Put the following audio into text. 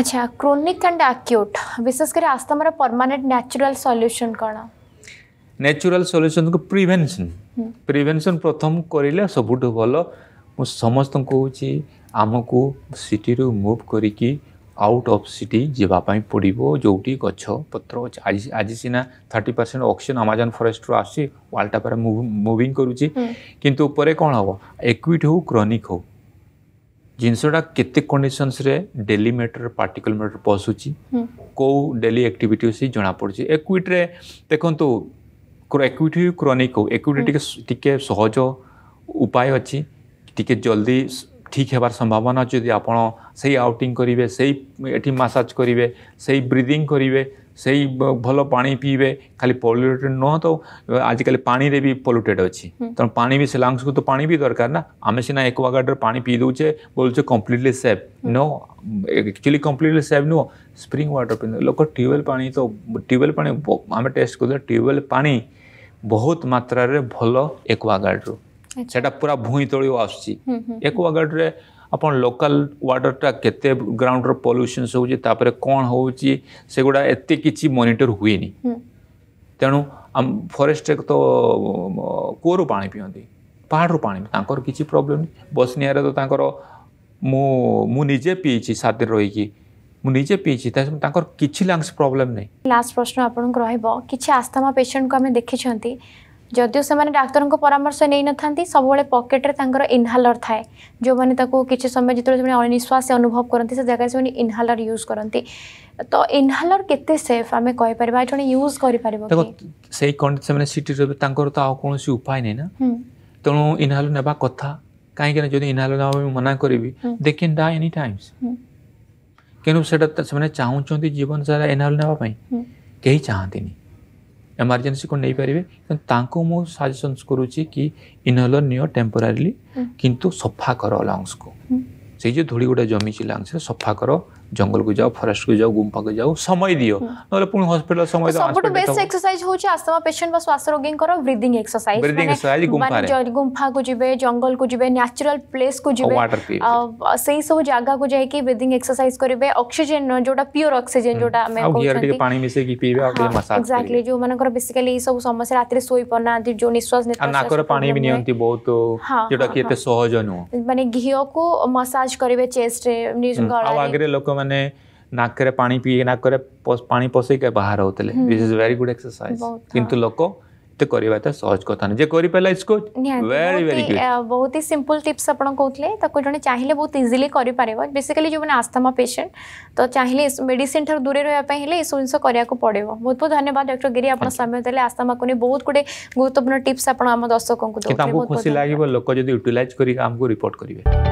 আচ্ছা chronic and আক্यूट বিশেষ করে আজ তোমার পার্মানেন্ট ন্যাচুরাল সলিউশন কোন ন্যাচুরাল সলিউশন কো প্রিভেনশন প্রিভেনশন প্রথম করিলে সবুঠু ভালো মু সমস্ত কହୁଛି ଆମକୁ ସିଟିରୁ ମୁଭ୍ କରିକି ଆଉଟ୍ ଅଫ୍ ସିଟି ଯିବା ପାଇଁ ପଡ଼ିବ ଯେଉଁଠି ଗଛ ପତ୍ର ଅଛି ଆଜି ଆଜି ସିନା ଥାର୍ଟି ପରସେଣ୍ଟ ଅକ୍ସିଜେନ୍ ଆମାଜନ ଫରେଷ୍ଟରୁ ଆସୁଛି ୱାଲ୍ଟା ପରେ ମୁଭିଂ କରୁଛି କିନ୍ତୁ ଉପରେ କ'ଣ ହେବ ଏକ୍ୟୁଟ୍ ହେଉ କ୍ରନିକ୍ ହେଉ ଜିନିଷଟା କେତେ କଣ୍ଡିସନ୍ସରେ ଡେଲି ମ୍ୟାଟର ପାର୍ଟିକୁଲ ମ୍ୟାଟର ପଶୁଛି କେଉଁ ଡେଲି ଆକ୍ଟିଭିଟି ସେ ଜଣାପଡ଼ୁଛି ଏକ୍ୱିଟିରେ ଦେଖନ୍ତୁ ଏକ୍ୱିଟି କ୍ରନିକ୍ ହଉ ଏକ୍ୱିଟି ଟିକେ ଟିକେ ସହଜ ଉପାୟ ଅଛି ଟିକେ ଜଲ୍ଦି ଠିକ୍ ହେବାର ସମ୍ଭାବନା ଅଛି ଯଦି ଆପଣ ସେଇ ଆଉଟିଂ କରିବେ ସେଇ ଏଠି ମାସାଜ୍ କରିବେ ସେଇ ବ୍ରିଦିଂ କରିବେ ସେଇ ଭଲ ପାଣି ପିଇବେ ଖାଲି ପଲ୍ୟୁଟେଡ୍ ନୁହଁ ତ ଆଜିକାଲି ପାଣିରେ ବି ପଲ୍ୟୁଟେଡ୍ ଅଛି ତେଣୁ ପାଣି ବି ସେ ଲଙ୍ଗସକୁ ତ ପାଣି ବି ଦରକାର ନା ଆମେ ସିନା ଏକ୍ୱାଗାର୍ଡ଼ରେ ପାଣି ପିଇ ଦେଉଛେ ବୋଲୁଛେ completely safe no actually completely safe ନୁହଁ ସ୍ପ୍ରିଂ ୱାଟର୍ ପିଇ ଲୋକ ଟ୍ୟୁବୱେଲ୍ ପାଣି ତ ଟ୍ୟୁବୱେଲ୍ ପାଣି ଆମେ ଟେଷ୍ଟ କରୁଥିଲେ ଟ୍ୟୁବୱେଲ୍ ପାଣି ବହୁତ ମାତ୍ରାରେ ଭଲ ଏକ୍ୱାଗାର୍ଡ଼ରୁ ସେଟା ପୁରା ଭୂଇଁ ତଳୁ ଆସୁଛି ଏକ୍ୱାଗାର୍ଡରେ ଆପଣ ଲୋକାଲ ୱାଟରଟା କେତେ ଗ୍ରାଉଣ୍ଡର ପଲ୍ୟୁସନ୍ସ ହେଉଛି ତାପରେ କ'ଣ ହେଉଛି ସେଗୁଡ଼ା ଏତେ କିଛି ମନିଟର ହୁଏନି ତେଣୁ ଆମ ଫରେଷ୍ଟରେ ତ କୂଅରୁ ପାଣି ପିଅନ୍ତି ପାହାଡ଼ରୁ ପାଣି ତାଙ୍କର କିଛି ପ୍ରୋବ୍ଲେମ୍ ନାହିଁ ବସ୍ନିଆରେ ତ ତାଙ୍କର ମୁଁ ମୁଁ ନିଜେ ପିଇଛି ସାଥିରେ ରହିକି ମୁଁ ନିଜେ ପିଇଛି ତାଙ୍କର କିଛି ଲାଙ୍ଗସ୍ ପ୍ରୋବ୍ଲେମ୍ ନାହିଁ ଲାଷ୍ଟ ପ୍ରଶ୍ନ ଆପଣଙ୍କୁ ରହିବ କିଛି ଆସ୍ଥାମା ପେସେଣ୍ଟକୁ ଆମେ ଦେଖିଛନ୍ତି ଯଦିଓ ସେମାନେ ଡାକ୍ତରଙ୍କ ପରାମର୍ଶ ନେଇନଥାନ୍ତି ସବୁବେଳେ ପକେଟରେ ତାଙ୍କର ଇନହାଲର୍ ଥାଏ ଯେଉଁମାନେ ତାକୁ କିଛି ସମୟ ଯେତେବେଳେ ସେମାନେ ଅନିଶ୍ୱାସ ଅନୁଭବ କରନ୍ତି ସେ ଜାଗାରେ ସେମାନେ ଇନହାଲର୍ ୟୁଜ୍ କରନ୍ତି ତ ଇନହାଲର୍ କେତେ ସେଫ୍ ଆମେ କହିପାରିବା ଜଣେ ୟୁଜ୍ କରିପାରିବ ସେଇ ସେମାନେ ସିଟି ରହିବେ ତାଙ୍କର ତ ଆଉ କୌଣସି ଉପାୟ ନାହିଁ ନା ତେଣୁ ଇନହାଲର୍ ନେବା କଥା କାହିଁକିନା ଯଦି ଇନହାଲର୍ ନେବା ପାଇଁ ମନା କରିବି they can die any times କିନ୍ତୁ ସେଇଟା ସେମାନେ ଚାହୁଁଛନ୍ତି ଜୀବନ ସାରା ଇନହାଲର୍ ନେବା ପାଇଁ କେହି ଚାହାନ୍ତିନି ଏମର୍ଜେନ୍ସି କୁ ନେଇପାରିବେ ତାଙ୍କୁ ମୁଁ ସଜେସନ୍ସ କରୁଛି କି ଇନହଲର୍ ନିଅ ଟେମ୍ପୋରାରିଲି କିନ୍ତୁ ସଫା କର ଲଙ୍ଗସକୁ ସେଇ ଯେଉଁ ଧୂଳି ଗୁଡ଼ା ଜମିଛି ଲଙ୍ଗସରେ ସଫା କର जंगल को जाओ फॉरेस्ट को जाओ गुम्फा को जाओ समय दियो नहले पुनी हॉस्पिटल समय दियो सबटो बेस्ट एक्सरसाइज होचे अस्थमा पेशेंट बस स्वास्थ्य रोगी करो ब्रीदिंग एक्सरसाइज ब्रीदिंग एक्सरसाइज गुम्फा रे जों गुम्फा को जिबे जंगल को जिबे नेचुरल प्लेस को जिबे सही सब जगह को जाई के ब्रीदिंग एक्सरसाइज करबे ऑक्सीजन जोटा प्योर ऑक्सीजन जोटा मैं कहू छी के पानी मिसे की पीबे और मसाज एक्जेक्टली जो मन कर बेसिकली सब समस्या रात्रि सोई पना जो निश्वास नेता ना कर पानी भी नियंती बहुत जोटा के ते सहज नु माने घी को मसाज करबे चेस्ट रे निज गळा आ आगे लोक ସେମାନେ ନାକରେ ପାଣି ପିଇ ନାକରେ ପାଣି ପସେଇକି ବାହାର ହେଉଥିଲେ this is very good exercise କିନ୍ତୁ ଲୋକ ଏତେ କରିବା ଏତେ ସହଜ କଥା ନାହିଁ ଯେ କରିପାରିଲା it's good very very good ବହୁତ ହି ସିମ୍ପଲ ଟିପ୍ସ ଆପଣ କହୁଥିଲେ ତାକୁ ଜଣେ ଚାହିଁଲେ ବହୁତ ଇଜିଲି କରିପାରିବ ବେସିକାଲି ଯେଉଁମାନେ ଆସ୍ଥମା ପେସେଣ୍ଟ ତ ଚାହିଁଲେ ମେଡିସିନ ଠାରୁ ଦୂରେ ରହିବା ପାଇଁ ହେଲେ ଏସବୁ ଜିନିଷ କରିବାକୁ ପଡ଼ିବ ବହୁତ ବହୁତ ଧନ୍ୟବାଦ ଡକ୍ଟର ଗିରି ଆପଣ ସମୟ ଦେଲେ ଆସ୍ଥମାକୁ ନେଇ ବହୁତ ଗୁଡ଼ିଏ ଗୁରୁତ୍ୱପୂର୍ଣ୍ଣ ଟିପ୍ସ ଆପଣ ଆମ ଦର୍ଶକଙ୍କୁ ଦେଉଥିଲେ ଖୁସି ଲାଗିବ ଲୋକ ଯଦି ୟୁଟିଲାଇଜ୍ କରି ଆମକୁ ରିପୋର୍ଟ କରିବେ